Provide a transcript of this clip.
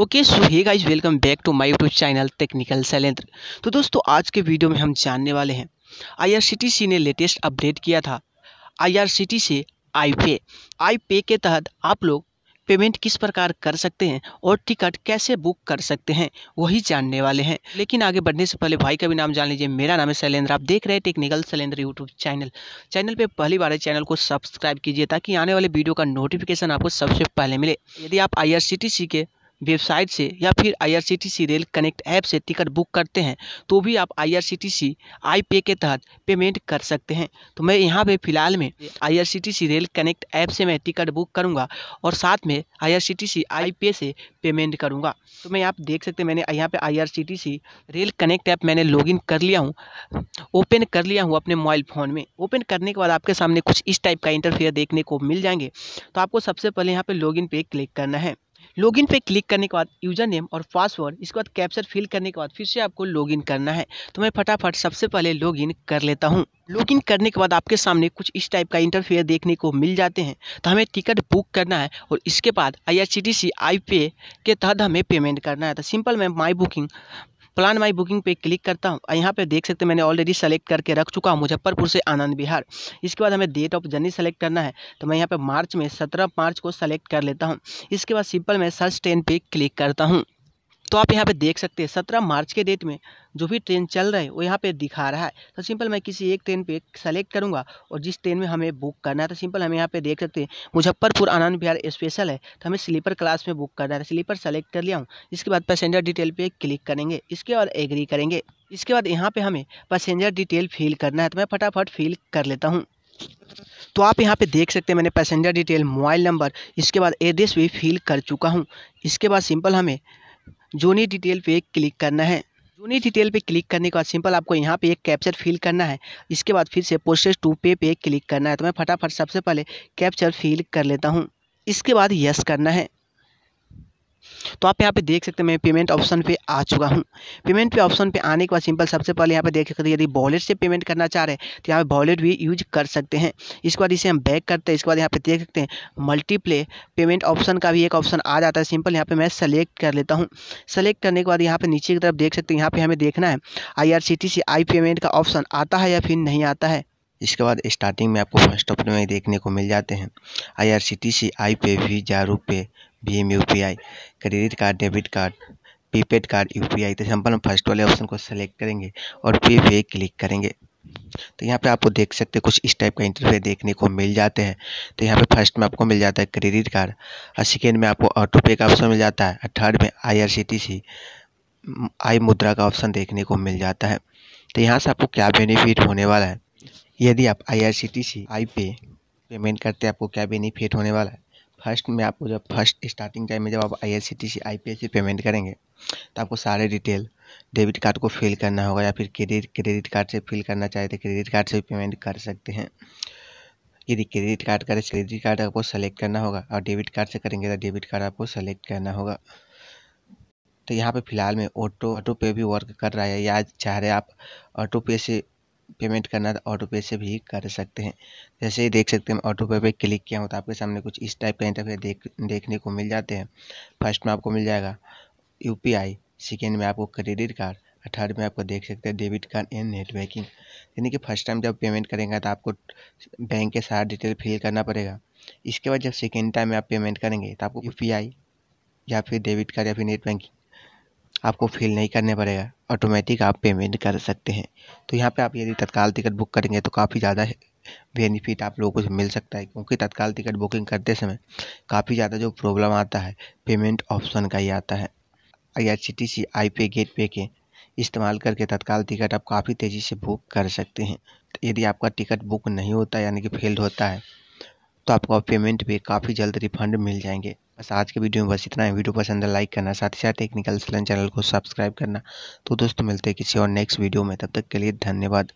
okay so hey guys welcome back to my YouTube channel technical Sailendra तो दोस्तों आज के वीडियो में हम जानने वाले हैं आईआरसीटीसी ने लेटेस्ट अपडेट किया था आईआरसीटी से आई पे आई पे के तहत आप लोग पेमेंट किस प्रकार कर सकते हैं और टिकट कैसे बुक कर सकते हैं वही जानने वाले हैं लेकिन आगे बढ़ने से पहले भाई का भी नाम जान लीजिए मेरा नाम है शैलेंद्र आप देख रहे हैं technical Shailendra YouTube channel channel पे पहली बार चैनल को सब्सक्राइब कीजिए ताकि आने वाले वीडियो का नोटिफिकेशन आपको सबसे पहले मिले यदि आप आई के वेबसाइट से या फिर आईआरसीटीसी रेल कनेक्ट ऐप से टिकट बुक करते हैं तो भी आप आईआरसीटीसी आई पे के तहत पेमेंट कर सकते हैं तो मैं यहाँ पे फ़िलहाल में आईआरसीटीसी रेल कनेक्ट ऐप से मैं टिकट बुक करूँगा और साथ में आईआरसीटीसी आई पे से पेमेंट करूँगा तो मैं आप देख सकते मैंने यहाँ पर आई रेल कनेक्ट ऐप मैंने लॉगिन कर लिया हूँ ओपन कर लिया हूँ अपने मोबाइल फ़ोन में ओपन करने के बाद आपके सामने कुछ इस टाइप का इंटरफेयर देखने को मिल जाएंगे तो आपको सबसे पहले यहाँ पर लॉगिन पे क्लिक करना है लॉगिन पे क्लिक करने के बाद यूजर नेम और पासवर्ड इसके बाद कैप्चर फिल करने के बाद फिर से आपको लॉगिन करना है तो मैं फटाफट सबसे पहले लॉगिन कर लेता हूँ लॉगिन करने के बाद आपके सामने कुछ इस टाइप का इंटरफेयर देखने को मिल जाते हैं तो हमें टिकट बुक करना है और इसके बाद आई R C T C I पे के तहत हमें पेमेंट करना है तो सिंपल मैं my booking plan my booking पे क्लिक करता हूँ यहाँ पे देख सकते हैं मैंने ऑलरेडी सेलेक्ट करके रख चुका हूँ मुजफ्फरपुर से आनंद बिहार इसके बाद हमें डेट ऑफ जर्नी सेलेक्ट करना है तो मैं यहाँ पे मार्च में सत्रह मार्च को सेलेक्ट कर लेता हूँ इसके बाद सिंपल मैं सर्च ट्रेन पर क्लिक करता हूँ तो आप यहाँ पे देख सकते हैं सत्रह मार्च के डेट में जो भी ट्रेन चल रहे हैं वो यहाँ पे दिखा रहा है तो सिंपल मैं किसी एक ट्रेन पे सेलेक्ट करूँगा और जिस ट्रेन में हमें बुक करना है तो सिंपल हम यहाँ पे देख सकते हैं मुजफ्फरपुर आनंद बिहार स्पेशल है तो हमें स्लीपर क्लास में बुक करना है स्लीपर सेलेक्ट कर लिया हूँ इसके बाद पैसेंजर डिटेल पर क्लिक करेंगे इसके बाद एग्री करेंगे इसके बाद यहाँ पर हमें पैसेंजर डिटेल फिल करना है तो मैं फटाफट फिल कर लेता हूँ तो आप यहाँ पे देख सकते हैं मैंने पैसेंजर डिटेल मोबाइल नंबर इसके बाद एड्रेस भी फिल कर चुका हूँ इसके बाद सिंपल हमें जोनी डिटेल पे क्लिक करना है जोनी डिटेल पे क्लिक करने के बाद सिंपल आपको यहाँ पे एक कैप्चर फिल करना है इसके बाद फिर से प्रोसेस टू पे पे क्लिक करना है तो मैं फटाफट सबसे पहले कैप्चर फिल कर लेता हूँ इसके बाद यस करना है तो आप यहाँ पे देख सकते हैं मैं पेमेंट ऑप्शन पे आ चुका हूँ पेमेंट पे ऑप्शन पे आने के बाद सिंपल सबसे पहले यहाँ पे देख सकते हैं यदि वॉलेट से पेमेंट करना चाह रहे हैं तो यहाँ पे वॉलेट भी यूज कर सकते हैं इसके बाद इसे हम बैक करते हैं इसके बाद यहाँ पे देख सकते हैं मल्टीप्ले पेमेंट ऑप्शन का भी एक ऑप्शन आ जाता है सिंपल यहाँ पर मैं सेलेक्ट कर लेता हूँ सेलेक्ट करने के बाद यहाँ पर नीचे की तरफ देख सकते हैं यहाँ पर हमें देखना है I R C T C I payment का ऑप्शन आता है या फिर नहीं आता है इसके बाद स्टार्टिंग में आपको फर्स्ट ऑफ में देखने को मिल जाते हैं आई R C T C I pay visa RuPay Bhim U credit card debit card prepaid card U P I तो सिंपल हम फर्स्ट वाले ऑप्शन को सेलेक्ट करेंगे और पे पे क्लिक करेंगे तो यहाँ पे आपको देख सकते हैं कुछ इस टाइप का इंटरव्यू देखने को मिल जाते हैं तो यहाँ पे फर्स्ट में आपको मिल जाता है क्रेडिट कार्ड और सेकेंड में आपको ऑटो पे का ऑप्शन मिल जाता है और थर्ड में आई आर सी टी सी आई मुद्रा का ऑप्शन देखने को मिल जाता है तो यहाँ से आपको क्या बेनिफिट होने वाला है यदि आप आई R C T C I पे पेमेंट करते हैं आपको क्या बेनिफिट होने वाला है फर्स्ट में आपको जब फर्स्ट स्टार्टिंग टाइम में जब आप I S C T C I P S C payment करेंगे तो आपको सारे डिटेल डेबिट कार्ड को फिल करना होगा या फिर क्रेडिट क्रेडिट कार्ड से फिल करना चाहे तो क्रेडिट कार्ड से भी पेमेंट कर सकते हैं यदि क्रेडिट कार्ड करें क्रेडिट कार्ड आपको सेलेक्ट करना होगा और डेबिट कार्ड से करेंगे तो डेबिट कार्ड आपको सेलेक्ट करना होगा तो यहाँ पे फ़िलहाल में ऑटो ऑटो पे भी वर्क कर रहा है या चाह रहे आप ऑटो पे से पेमेंट करना तो ऑटो पे से भी कर सकते हैं जैसे ही देख सकते हैं ऑटो पे पे क्लिक किया हूँ तो आपके सामने कुछ इस टाइप का इंटरफेस देख देखने को मिल जाते हैं फर्स्ट में आपको मिल जाएगा यू पी आई सेकेंड में आपको क्रेडिट कार्ड और थर्ड में आपको देख सकते हैं debit card and net banking यानी कि फर्स्ट टाइम जब पेमेंट करेंगे तो आपको बैंक के सारा डिटेल फिल करना पड़ेगा इसके बाद जब सेकेंड टाइम आप पेमेंट करेंगे तो आपको यू पी आई या फिर डेबिट कार्ड या फिर नेट बैंकिंग आपको फिल नहीं करने पड़ेगा ऑटोमेटिक आप पेमेंट कर सकते हैं तो यहाँ पे आप यदि तत्काल टिकट बुक करेंगे तो काफ़ी ज़्यादा बेनिफिट आप लोगों को मिल सकता है क्योंकि तत्काल टिकट बुकिंग करते समय काफ़ी ज़्यादा जो प्रॉब्लम आता है पेमेंट ऑप्शन का ही आता है I R C T C I पे गेट पे के इस्तेमाल करके तत्काल टिकट आप काफ़ी तेज़ी से बुक कर सकते हैं तो यदि आपका टिकट बुक नहीं होता यानी कि फेल्ड होता है तो आपको पेमेंट भी काफ़ी जल्द रिफंड मिल जाएंगे बस आज के वीडियो में बस इतना ही वीडियो पसंद है लाइक करना साथ ही साथ टेक्निकल चैनल को सब्सक्राइब करना तो दोस्तों मिलते हैं किसी और नेक्स्ट वीडियो में तब तक के लिए धन्यवाद